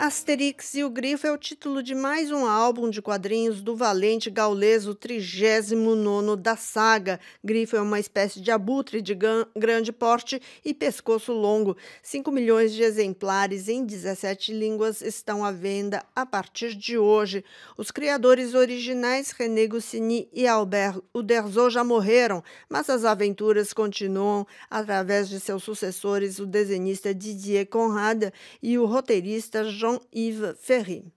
Asterix e o Grifo é o título de mais um álbum de quadrinhos do valente gaulês, o 39 da saga. Grifo é uma espécie de abutre de grande porte e pescoço longo. 5 milhões de exemplares em 17 línguas estão à venda a partir de hoje. Os criadores originais René Goscinny e Albert Uderzo já morreram, mas as aventuras continuam através de seus sucessores, o desenhista Didier Conrad e o roteirista Jean yves Ferry.